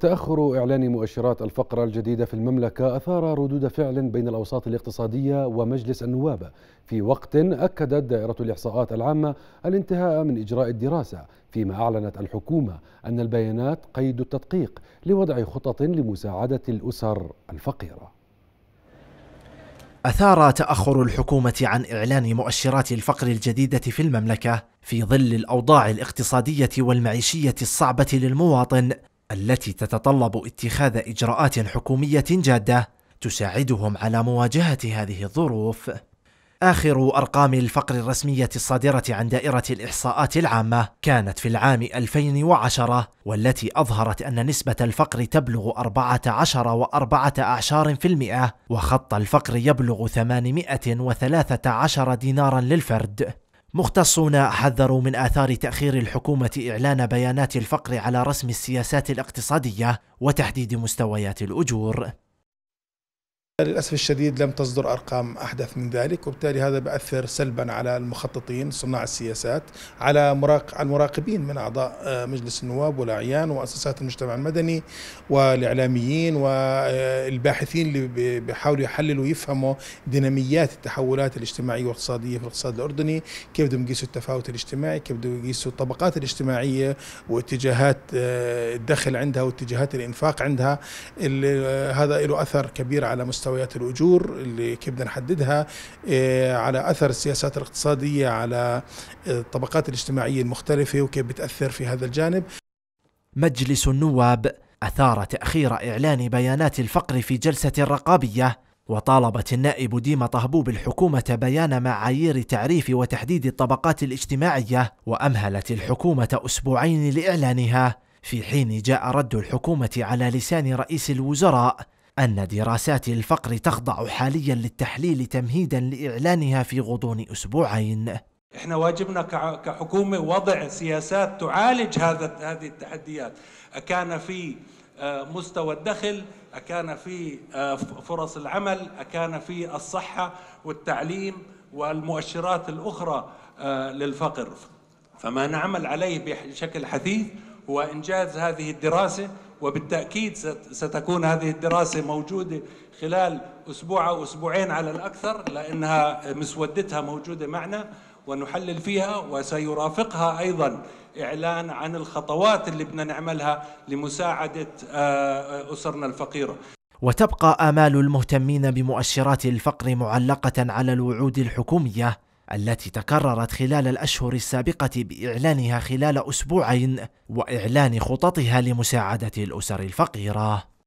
تأخر إعلان مؤشرات الفقرة الجديدة في المملكة أثار ردود فعل بين الأوساط الاقتصادية ومجلس النواب في وقت أكدت دائرة الإحصاءات العامة الانتهاء من إجراء الدراسة فيما أعلنت الحكومة أن البيانات قيد التدقيق لوضع خطط لمساعدة الأسر الفقيرة أثار تأخر الحكومة عن إعلان مؤشرات الفقر الجديدة في المملكة في ظل الأوضاع الاقتصادية والمعيشية الصعبة للمواطن التي تتطلب اتخاذ اجراءات حكوميه جاده تساعدهم على مواجهه هذه الظروف آخر أرقام الفقر الرسمية الصادرة عن دائرة الإحصاءات العامة كانت في العام 2010 والتي أظهرت أن نسبة الفقر تبلغ 14 وخط الفقر يبلغ 813 دينارا للفرد مختصون حذروا من آثار تأخير الحكومة إعلان بيانات الفقر على رسم السياسات الاقتصادية وتحديد مستويات الأجور للأسف الشديد لم تصدر أرقام أحدث من ذلك وبالتالي هذا بأثر سلبا على المخططين صناع السياسات على مراق... المراقبين من أعضاء آه، مجلس النواب والأعيان ومؤسسات المجتمع المدني والإعلاميين والباحثين اللي بيحاولوا يحللوا ويفهموا ديناميات التحولات الاجتماعية والاقتصادية في الاقتصاد الأردني كيف بدهم يقيسوا التفاوت الاجتماعي كيف بدهم يقيسوا الطبقات الاجتماعية واتجاهات آه، الدخل عندها واتجاهات الإنفاق عندها آه، هذا له أثر كبير على مستوى مستويات الأجور اللي كيف بدنا نحددها آه، على أثر السياسات الاقتصادية على آه، الطبقات الاجتماعية المختلفة وكيف بتأثر في هذا الجانب مجلس النواب أثار تأخير إعلان بيانات الفقر في جلسة رقابية وطالبت النائب ديما طهبوب الحكومة بيان معايير تعريف وتحديد الطبقات الاجتماعية وأمهلت الحكومة أسبوعين لإعلانها في حين جاء رد الحكومة على لسان رئيس الوزراء أن دراسات الفقر تخضع حاليا للتحليل تمهيدا لإعلانها في غضون أسبوعين احنا واجبنا كحكومه وضع سياسات تعالج هذا هذه التحديات أكان في آه، مستوى الدخل أكان في آه، فرص العمل أكان في الصحه والتعليم والمؤشرات الاخرى آه، للفقر فما نعمل عليه بشكل حثيث هو انجاز هذه الدراسه وبالتأكيد ستكون هذه الدراسة موجودة خلال أسبوع أو أسبوعين على الأكثر لأنها مسودتها موجودة معنا ونحلل فيها وسيرافقها أيضا إعلان عن الخطوات اللي بدنا نعملها لمساعدة آه، أسرنا الفقيرة وتبقى آمال المهتمين بمؤشرات الفقر معلقة على الوعود الحكومية التي تكررت خلال الأشهر السابقة بإعلانها خلال أسبوعين وإعلان خططها لمساعدة الأسر الفقيرة